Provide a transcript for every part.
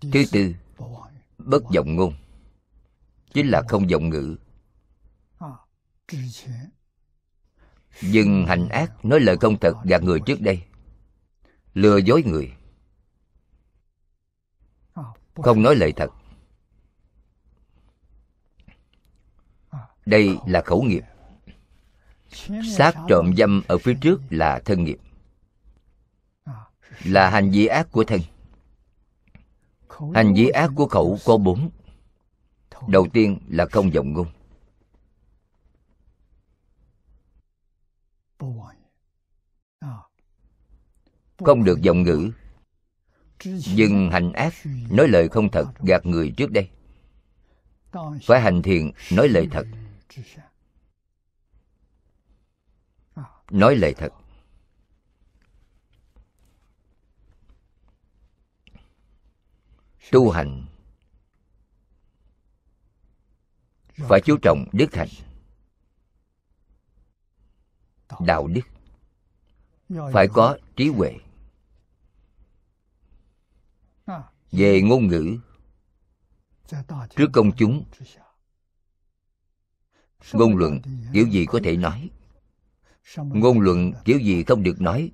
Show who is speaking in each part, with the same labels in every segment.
Speaker 1: thứ tư bất vọng ngôn chính là không vọng ngữ dừng hành ác nói lời không thật gạt người trước đây lừa dối người không nói lời thật đây là khẩu nghiệp sát trộm dâm ở phía trước là thân nghiệp là hành vi ác của thân hành vi ác của khẩu có bốn đầu tiên là không vọng ngôn à. không được vọng ngữ dừng hành ác nói lời không thật gạt người trước đây phải hành thiền nói lời thật à. nói lời thật tu hành phải chú trọng đức hạnh đạo đức phải có trí huệ về ngôn ngữ trước công chúng ngôn luận kiểu gì có thể nói ngôn luận kiểu gì không được nói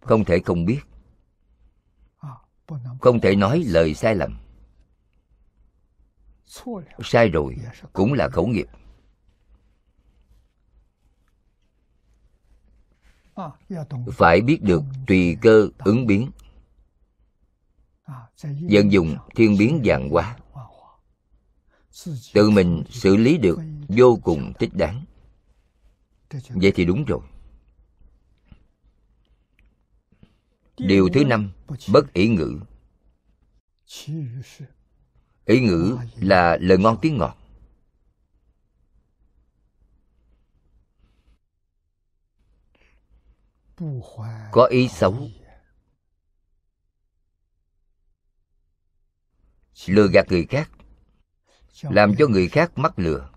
Speaker 1: không thể không biết không thể nói lời sai lầm sai rồi cũng là khẩu nghiệp phải biết được tùy cơ ứng biến dân dùng thiên biến dạng hóa tự mình xử lý được vô cùng thích đáng vậy thì đúng rồi điều thứ năm bất ý ngữ ý ngữ là lời ngon tiếng ngọt có ý xấu lừa gạt người khác làm cho người khác mắc lừa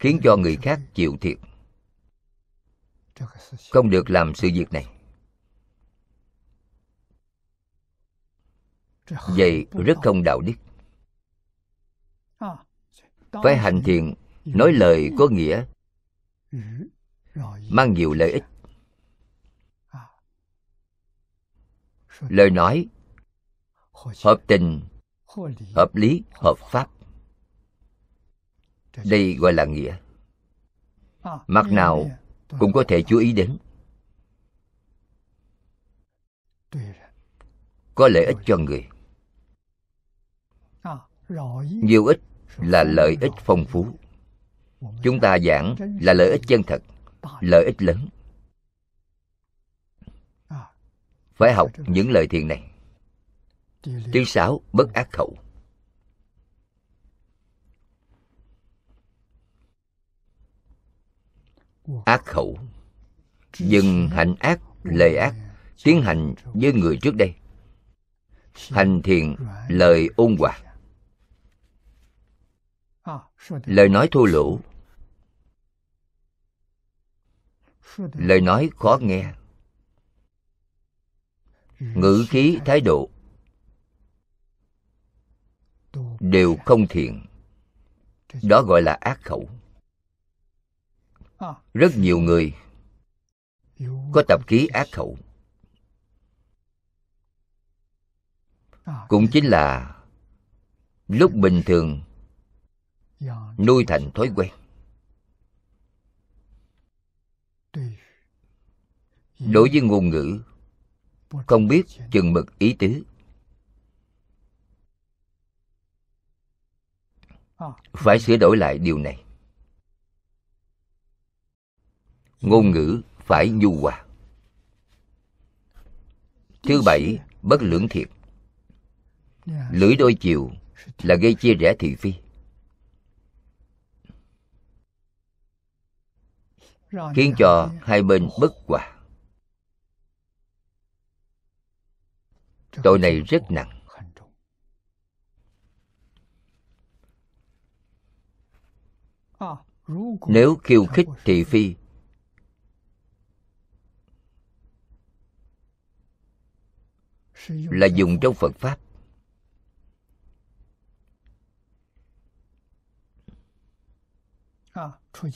Speaker 1: khiến cho người khác chịu thiệt không được làm sự việc này vậy rất không đạo đức ờ, phải hành thiện nói lời có nghĩa ừ, mang nhiều lợi ích à. lời nói hợp tình hợp lý hợp pháp đây gọi là nghĩa à, mặt nào cũng có thể chú ý đến có lợi ích cho người nhiều ích là lợi ích phong phú chúng ta giảng là lợi ích chân thật lợi ích lớn phải học những lời thiền này thứ sáu bất ác khẩu ác khẩu dừng hành ác lời ác tiến hành với người trước đây hành thiền lời ôn hòa lời nói thô lỗ lời nói khó nghe ngữ khí thái độ đều không thiện đó gọi là ác khẩu rất nhiều người có tập khí ác khẩu cũng chính là lúc bình thường nuôi thành thói quen đối với ngôn ngữ không biết chừng mực ý tứ phải sửa đổi lại điều này ngôn ngữ phải nhu hòa thứ bảy bất lưỡng thiệt lưỡi đôi chiều là gây chia rẽ thị phi khiến cho hai bên bất hòa tội này rất nặng nếu khiêu khích thị phi là dùng trong phật pháp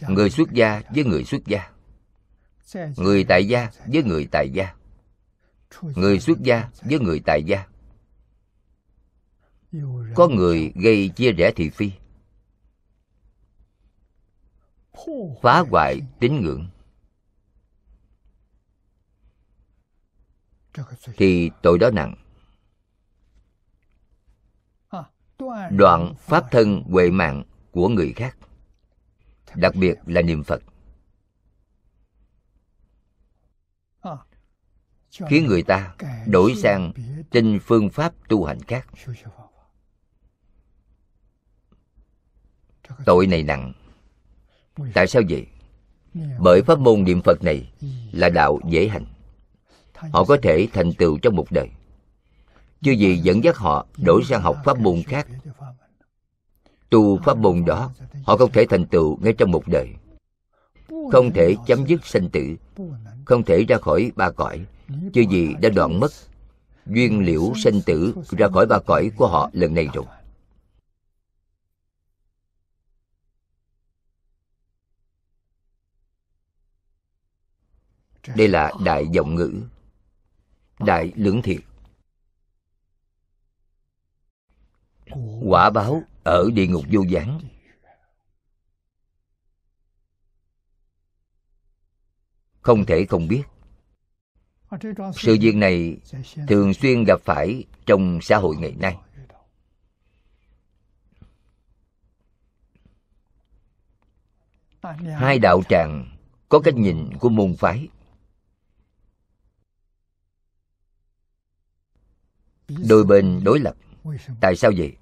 Speaker 1: người xuất gia với người xuất gia người tại gia với người tại gia người xuất gia với người tại gia có người gây chia rẽ thị phi phá hoại tín ngưỡng thì tội đó nặng đoạn pháp thân huệ mạng của người khác đặc biệt là niệm phật khiến người ta đổi sang trên phương pháp tu hành khác tội này nặng tại sao vậy bởi pháp môn niệm phật này là đạo dễ hành họ có thể thành tựu trong một đời chứ gì dẫn dắt họ đổi sang học pháp môn khác tu pháp môn đó họ không thể thành tựu ngay trong một đời không thể chấm dứt sanh tử không thể ra khỏi ba cõi chứ gì đã đoạn mất duyên liễu sanh tử ra khỏi ba cõi của họ lần này rồi đây là đại giọng ngữ đại lưỡng thiệt quả báo ở địa ngục vô gián không thể không biết sự việc này thường xuyên gặp phải trong xã hội ngày nay hai đạo tràng có cách nhìn của môn phái đôi bên đối lập tại sao vậy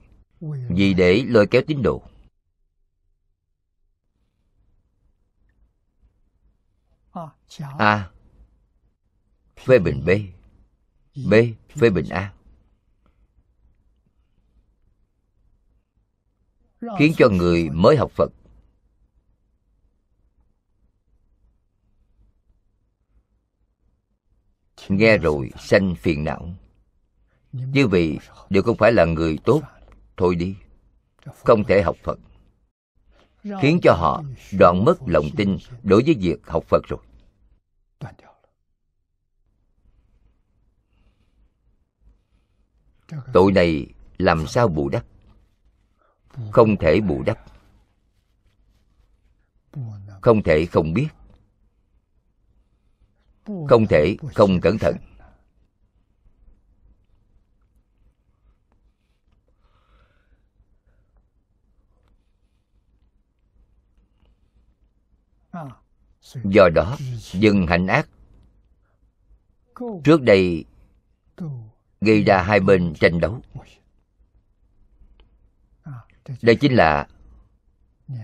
Speaker 1: vì để lôi kéo tín đồ a phê bình b b phê bình a khiến cho người mới học phật nghe rồi sanh phiền não như vậy đều không phải là người tốt thôi đi không thể học phật khiến cho họ đoạn mất lòng tin đối với việc học phật rồi tội này làm sao bù đắp không thể bù đắp không thể không biết không thể không cẩn thận do đó dừng hạnh ác trước đây gây ra hai bên tranh đấu đây chính là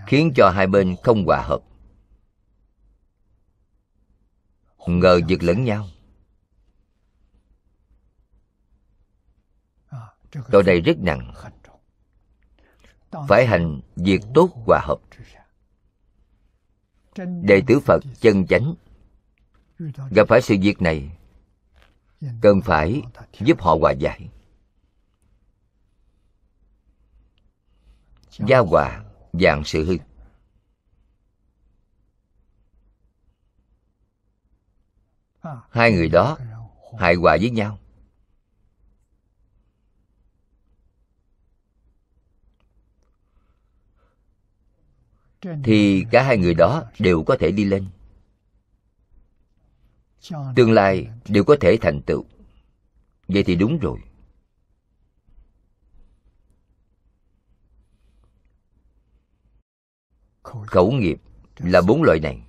Speaker 1: khiến cho hai bên không hòa hợp ngờ giật lẫn nhau tội này rất nặng phải hành việc tốt hòa hợp đệ tử phật chân chánh gặp phải sự việc này cần phải giúp họ hòa giải giao hòa dạng sự hư hai người đó hài hòa với nhau thì cả hai người đó đều có thể đi lên tương lai đều có thể thành tựu vậy thì đúng rồi khẩu nghiệp là bốn loại này